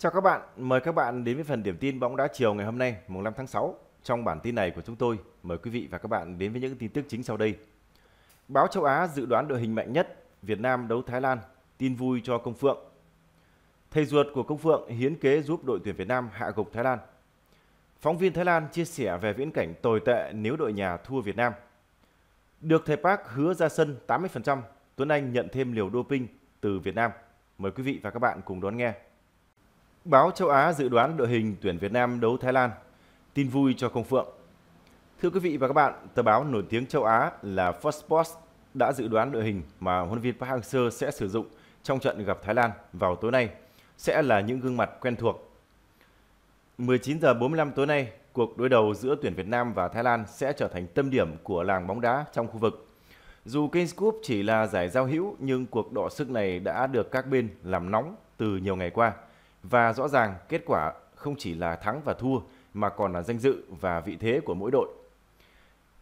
Chào các bạn, mời các bạn đến với phần điểm tin bóng đá chiều ngày hôm nay, mùng 5 tháng 6. Trong bản tin này của chúng tôi, mời quý vị và các bạn đến với những tin tức chính sau đây. Báo châu Á dự đoán đội hình mạnh nhất, Việt Nam đấu Thái Lan, tin vui cho Công Phượng. Thầy ruột của Công Phượng hiến kế giúp đội tuyển Việt Nam hạ gục Thái Lan. Phóng viên Thái Lan chia sẻ về viễn cảnh tồi tệ nếu đội nhà thua Việt Nam. Được thầy Park hứa ra sân 80%, Tuấn Anh nhận thêm liều doping từ Việt Nam. Mời quý vị và các bạn cùng đón nghe. Báo châu Á dự đoán đội hình tuyển Việt Nam đấu Thái Lan. Tin vui cho Công Phượng. Thưa quý vị và các bạn, tờ báo nổi tiếng châu Á là Fox Sports đã dự đoán đội hình mà huấn viên Park Hang-seo sẽ sử dụng trong trận gặp Thái Lan vào tối nay sẽ là những gương mặt quen thuộc. 19 giờ 45 tối nay, cuộc đối đầu giữa tuyển Việt Nam và Thái Lan sẽ trở thành tâm điểm của làng bóng đá trong khu vực. Dù Kings Cup chỉ là giải giao hữu nhưng cuộc đọ sức này đã được các bên làm nóng từ nhiều ngày qua. Và rõ ràng kết quả không chỉ là thắng và thua mà còn là danh dự và vị thế của mỗi đội.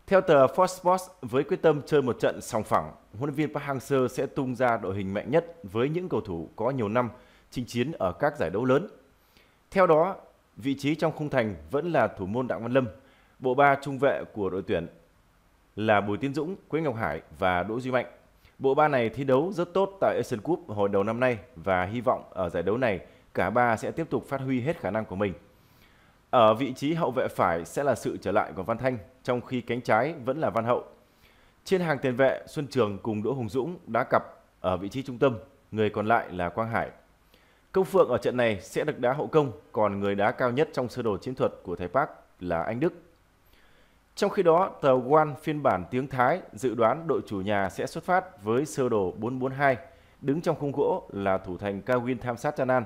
Theo tờ Fox Sports, với quyết tâm chơi một trận song phẳng, huấn luyện viên Park Hang-seo sẽ tung ra đội hình mạnh nhất với những cầu thủ có nhiều năm chinh chiến ở các giải đấu lớn. Theo đó, vị trí trong khung thành vẫn là thủ môn Đặng Văn Lâm, bộ ba trung vệ của đội tuyển là Bùi Tiến Dũng, Quế Ngọc Hải và Đỗ Duy Mạnh. Bộ ba này thi đấu rất tốt tại Asian Cup hồi đầu năm nay và hy vọng ở giải đấu này cả ba sẽ tiếp tục phát huy hết khả năng của mình. Ở vị trí hậu vệ phải sẽ là sự trở lại của Văn Thanh, trong khi cánh trái vẫn là Văn Hậu. Trên hàng tiền vệ, Xuân Trường cùng Đỗ Hùng Dũng đã cặp ở vị trí trung tâm, người còn lại là Quang Hải. Công Phượng ở trận này sẽ được đá hậu công, còn người đá cao nhất trong sơ đồ chiến thuật của Thái Park là Anh Đức. Trong khi đó, tờ One phiên bản tiếng Thái dự đoán đội chủ nhà sẽ xuất phát với sơ đồ 442, đứng trong khung gỗ là thủ thành Kawin Tham Sát Chanan.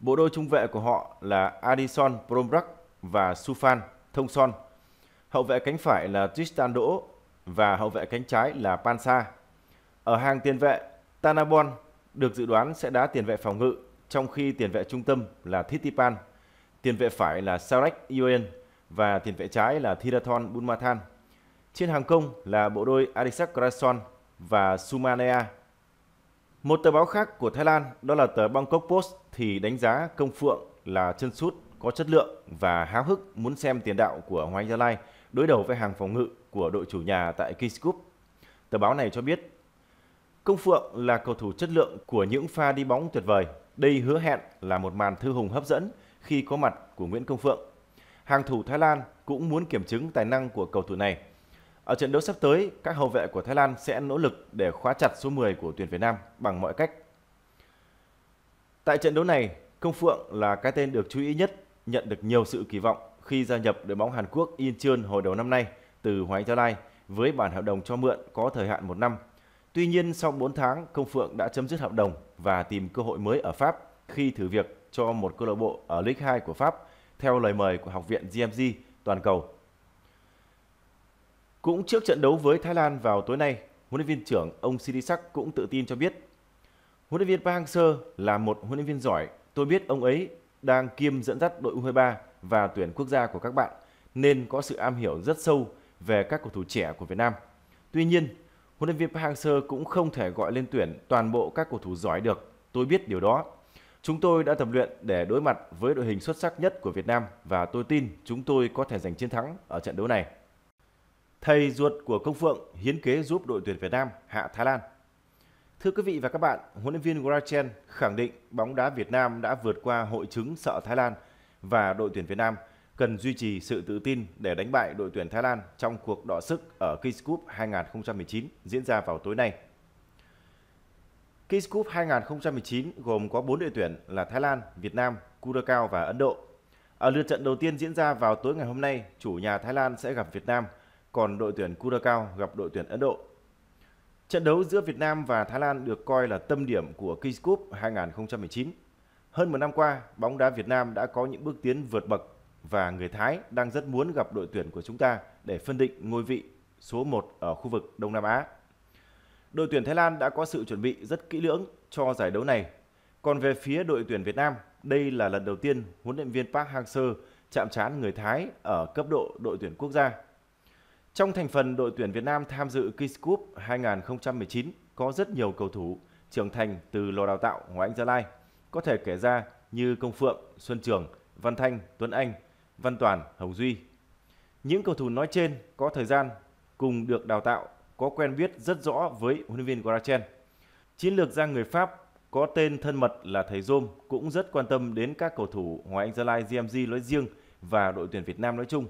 Bộ đôi trung vệ của họ là Adison Promrak và Sufan Thông Son. Hậu vệ cánh phải là Tristan Đỗ và hậu vệ cánh trái là Pansa. Ở hàng tiền vệ, Tanabon được dự đoán sẽ đá tiền vệ phòng ngự, trong khi tiền vệ trung tâm là Thitipan, tiền vệ phải là Sarek Ioen và tiền vệ trái là Thirathon Bunmathan. Trên hàng công là bộ đôi Arisak Krason và Sumanea một tờ báo khác của Thái Lan, đó là tờ Bangkok Post thì đánh giá Công Phượng là chân sút có chất lượng và háo hức muốn xem tiền đạo của Hoàng Anh Gia Lai đối đầu với hàng phòng ngự của đội chủ nhà tại Kings Cup. Tờ báo này cho biết, Công Phượng là cầu thủ chất lượng của những pha đi bóng tuyệt vời. Đây hứa hẹn là một màn thư hùng hấp dẫn khi có mặt của Nguyễn Công Phượng. Hàng thủ Thái Lan cũng muốn kiểm chứng tài năng của cầu thủ này – ở trận đấu sắp tới, các hậu vệ của Thái Lan sẽ nỗ lực để khóa chặt số 10 của tuyển Việt Nam bằng mọi cách. Tại trận đấu này, Công Phượng là cái tên được chú ý nhất, nhận được nhiều sự kỳ vọng khi gia nhập đội bóng Hàn Quốc Incheon hồi đầu năm nay từ Hoàng Anh Gia Lai với bản hợp đồng cho mượn có thời hạn một năm. Tuy nhiên, sau 4 tháng, Công Phượng đã chấm dứt hợp đồng và tìm cơ hội mới ở Pháp khi thử việc cho một câu lạc bộ ở League 2 của Pháp theo lời mời của Học viện GMG toàn cầu cũng trước trận đấu với Thái Lan vào tối nay, huấn luyện viên trưởng ông Sirisak cũng tự tin cho biết huấn luyện viên Park Hang-seo là một huấn luyện viên giỏi. Tôi biết ông ấy đang kiêm dẫn dắt đội U23 và tuyển quốc gia của các bạn nên có sự am hiểu rất sâu về các cầu thủ trẻ của Việt Nam. Tuy nhiên, huấn luyện viên Park Hang-seo cũng không thể gọi lên tuyển toàn bộ các cầu thủ giỏi được. Tôi biết điều đó. Chúng tôi đã tập luyện để đối mặt với đội hình xuất sắc nhất của Việt Nam và tôi tin chúng tôi có thể giành chiến thắng ở trận đấu này thầy ruột của Công Phượng hiến kế giúp đội tuyển Việt Nam hạ Thái Lan. Thưa quý vị và các bạn, huấn luyện viên Grachen khẳng định bóng đá Việt Nam đã vượt qua hội chứng sợ Thái Lan và đội tuyển Việt Nam cần duy trì sự tự tin để đánh bại đội tuyển Thái Lan trong cuộc đọ sức ở Kings Cup 2019 diễn ra vào tối nay. Kings Cup 2019 gồm có 4 đội tuyển là Thái Lan, Việt Nam, Curacao và Ấn Độ. Ở lượt trận đầu tiên diễn ra vào tối ngày hôm nay, chủ nhà Thái Lan sẽ gặp Việt Nam – còn đội tuyển Curacao gặp đội tuyển Ấn Độ. Trận đấu giữa Việt Nam và Thái Lan được coi là tâm điểm của Kings Cup 2019. Hơn một năm qua, bóng đá Việt Nam đã có những bước tiến vượt bậc và người Thái đang rất muốn gặp đội tuyển của chúng ta để phân định ngôi vị số 1 ở khu vực Đông Nam Á. Đội tuyển Thái Lan đã có sự chuẩn bị rất kỹ lưỡng cho giải đấu này. Còn về phía đội tuyển Việt Nam, đây là lần đầu tiên huấn luyện viên Park Hang-seo chạm trán người Thái ở cấp độ đội tuyển quốc gia trong thành phần đội tuyển Việt Nam tham dự Kids Cup 2019 có rất nhiều cầu thủ trưởng thành từ lò đào tạo Hoàng Anh Gia Lai. Có thể kể ra như Công Phượng, Xuân Trường, Văn Thanh, Tuấn Anh, Văn Toàn, Hồng Duy. Những cầu thủ nói trên có thời gian cùng được đào tạo có quen biết rất rõ với huấn luyện viên Grachen. Chiến lược gia người Pháp có tên thân mật là thầy Zoom cũng rất quan tâm đến các cầu thủ Hoàng Anh Gia Lai GMG nói riêng và đội tuyển Việt Nam nói chung.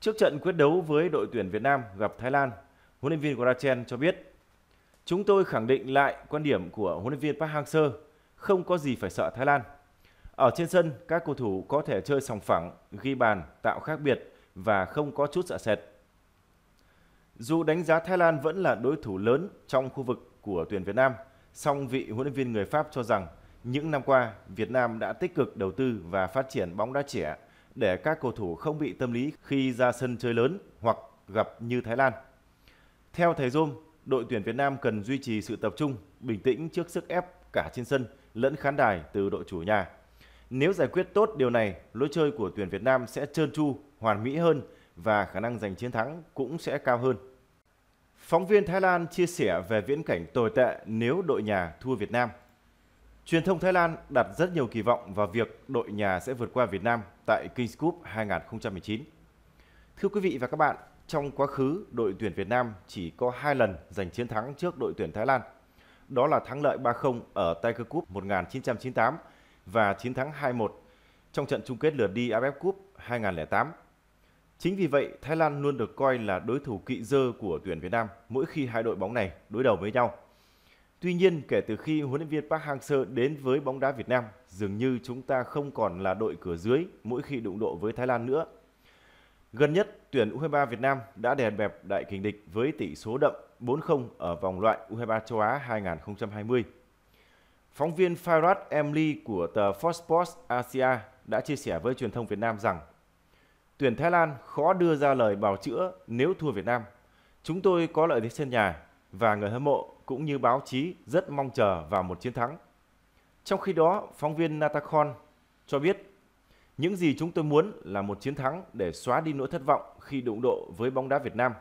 Trước trận quyết đấu với đội tuyển Việt Nam gặp Thái Lan, huấn luyện viên Grachen cho biết Chúng tôi khẳng định lại quan điểm của huấn luyện viên Park Hang-seo, không có gì phải sợ Thái Lan. Ở trên sân, các cầu thủ có thể chơi sòng phẳng, ghi bàn, tạo khác biệt và không có chút sợ sệt. Dù đánh giá Thái Lan vẫn là đối thủ lớn trong khu vực của tuyển Việt Nam, song vị huấn luyện viên người Pháp cho rằng những năm qua, Việt Nam đã tích cực đầu tư và phát triển bóng đá trẻ để các cầu thủ không bị tâm lý khi ra sân chơi lớn hoặc gặp như Thái Lan. Theo thầy Zoom, đội tuyển Việt Nam cần duy trì sự tập trung, bình tĩnh trước sức ép cả trên sân lẫn khán đài từ đội chủ nhà. Nếu giải quyết tốt điều này, lối chơi của tuyển Việt Nam sẽ trơn tru, hoàn mỹ hơn và khả năng giành chiến thắng cũng sẽ cao hơn. Phóng viên Thái Lan chia sẻ về viễn cảnh tồi tệ nếu đội nhà thua Việt Nam. Truyền thông Thái Lan đặt rất nhiều kỳ vọng vào việc đội nhà sẽ vượt qua Việt Nam tại Kings Cup 2019. Thưa quý vị và các bạn, trong quá khứ, đội tuyển Việt Nam chỉ có 2 lần giành chiến thắng trước đội tuyển Thái Lan. Đó là thắng lợi 3-0 ở Tiger Cup 1998 và chiến thắng 2-1 trong trận chung kết lượt đi AFF Cup 2008. Chính vì vậy, Thái Lan luôn được coi là đối thủ kỵ dơ của tuyển Việt Nam mỗi khi hai đội bóng này đối đầu với nhau. Tuy nhiên, kể từ khi huấn luyện viên Park Hang-seo đến với bóng đá Việt Nam, dường như chúng ta không còn là đội cửa dưới mỗi khi đụng độ với Thái Lan nữa. Gần nhất, tuyển U23 Việt Nam đã đè bẹp đại kình địch với tỷ số đậm 4-0 ở vòng loại U23 châu Á 2020. Phóng viên Farad Emly của tờ Fox Sports Asia đã chia sẻ với truyền thông Việt Nam rằng tuyển Thái Lan khó đưa ra lời bào chữa nếu thua Việt Nam. Chúng tôi có lợi thế sân nhà và người hâm mộ cũng như báo chí rất mong chờ vào một chiến thắng. Trong khi đó, phóng viên Natakhon cho biết, những gì chúng tôi muốn là một chiến thắng để xóa đi nỗi thất vọng khi đụng độ với bóng đá Việt Nam.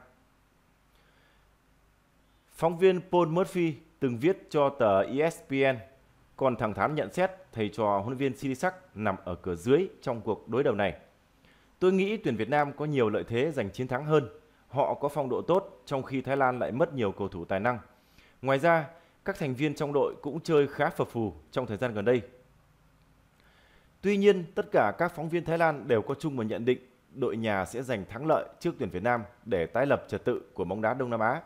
Phóng viên Paul Murphy từng viết cho tờ ESPN, còn thẳng thắn nhận xét thầy trò huấn viên Silisak nằm ở cửa dưới trong cuộc đối đầu này. Tôi nghĩ tuyển Việt Nam có nhiều lợi thế giành chiến thắng hơn. Họ có phong độ tốt trong khi Thái Lan lại mất nhiều cầu thủ tài năng Ngoài ra, các thành viên trong đội cũng chơi khá phập phù trong thời gian gần đây. Tuy nhiên, tất cả các phóng viên Thái Lan đều có chung một nhận định đội nhà sẽ giành thắng lợi trước tuyển Việt Nam để tái lập trật tự của bóng đá Đông Nam Á.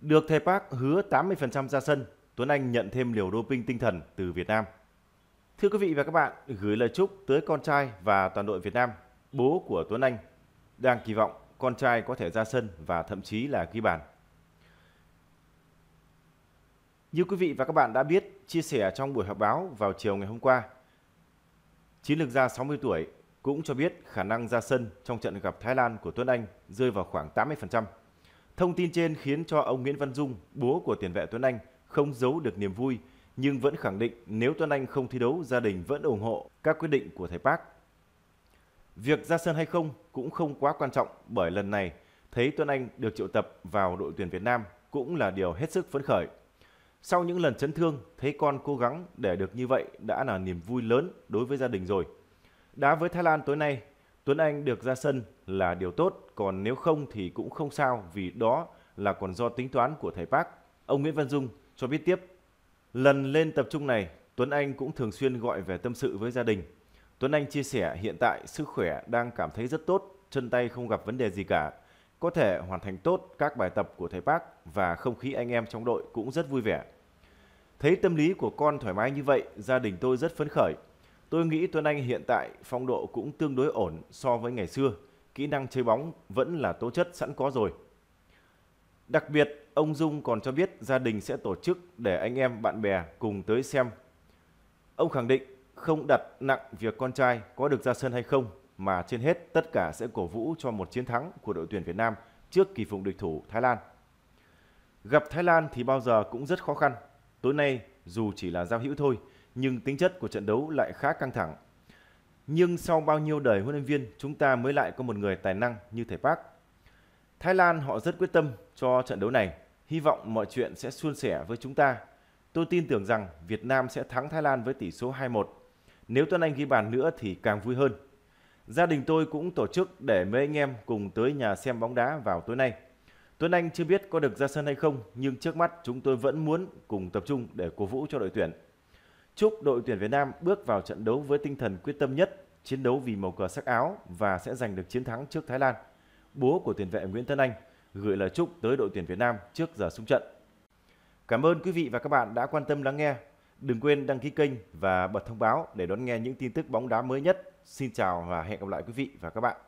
Được thầy Park hứa 80% ra sân, Tuấn Anh nhận thêm liều doping tinh thần từ Việt Nam. Thưa quý vị và các bạn, gửi lời chúc tới con trai và toàn đội Việt Nam, bố của Tuấn Anh đang kỳ vọng con trai có thể ra sân và thậm chí là ghi bàn như quý vị và các bạn đã biết, chia sẻ trong buổi họp báo vào chiều ngày hôm qua, chiến lược gia 60 tuổi cũng cho biết khả năng ra sân trong trận gặp Thái Lan của Tuấn Anh rơi vào khoảng 80%. Thông tin trên khiến cho ông Nguyễn Văn Dung, bố của tiền vệ Tuấn Anh, không giấu được niềm vui nhưng vẫn khẳng định nếu Tuấn Anh không thi đấu, gia đình vẫn ủng hộ các quyết định của thầy Park. Việc ra sân hay không cũng không quá quan trọng bởi lần này thấy Tuấn Anh được triệu tập vào đội tuyển Việt Nam cũng là điều hết sức phấn khởi. Sau những lần chấn thương, thấy con cố gắng để được như vậy đã là niềm vui lớn đối với gia đình rồi. Đá với Thái Lan tối nay, Tuấn Anh được ra sân là điều tốt, còn nếu không thì cũng không sao vì đó là còn do tính toán của thầy Park. Ông Nguyễn Văn Dung cho biết tiếp, lần lên tập trung này, Tuấn Anh cũng thường xuyên gọi về tâm sự với gia đình. Tuấn Anh chia sẻ hiện tại sức khỏe đang cảm thấy rất tốt, chân tay không gặp vấn đề gì cả có thể hoàn thành tốt các bài tập của thầy Park và không khí anh em trong đội cũng rất vui vẻ. Thấy tâm lý của con thoải mái như vậy, gia đình tôi rất phấn khởi. Tôi nghĩ Tuấn Anh hiện tại phong độ cũng tương đối ổn so với ngày xưa, kỹ năng chơi bóng vẫn là tố chất sẵn có rồi. Đặc biệt, ông Dung còn cho biết gia đình sẽ tổ chức để anh em bạn bè cùng tới xem. Ông khẳng định không đặt nặng việc con trai có được ra sân hay không mà trên hết tất cả sẽ cổ vũ cho một chiến thắng của đội tuyển Việt Nam trước kỳ phụng địch thủ Thái Lan. Gặp Thái Lan thì bao giờ cũng rất khó khăn. Tối nay dù chỉ là giao hữu thôi, nhưng tính chất của trận đấu lại khá căng thẳng. Nhưng sau bao nhiêu đời huấn luyện viên, chúng ta mới lại có một người tài năng như thầy Park. Thái Lan họ rất quyết tâm cho trận đấu này, hy vọng mọi chuyện sẽ suôn sẻ với chúng ta. Tôi tin tưởng rằng Việt Nam sẽ thắng Thái Lan với tỷ số 2-1. Nếu Tuấn Anh ghi bàn nữa thì càng vui hơn. Gia đình tôi cũng tổ chức để mấy anh em cùng tới nhà xem bóng đá vào tối nay. Tuấn Anh chưa biết có được ra sân hay không, nhưng trước mắt chúng tôi vẫn muốn cùng tập trung để cổ vũ cho đội tuyển. Chúc đội tuyển Việt Nam bước vào trận đấu với tinh thần quyết tâm nhất, chiến đấu vì màu cờ sắc áo và sẽ giành được chiến thắng trước Thái Lan. Bố của tiền vệ Nguyễn Tuấn Anh gửi lời chúc tới đội tuyển Việt Nam trước giờ xung trận. Cảm ơn quý vị và các bạn đã quan tâm lắng nghe. Đừng quên đăng ký kênh và bật thông báo để đón nghe những tin tức bóng đá mới nhất Xin chào và hẹn gặp lại quý vị và các bạn.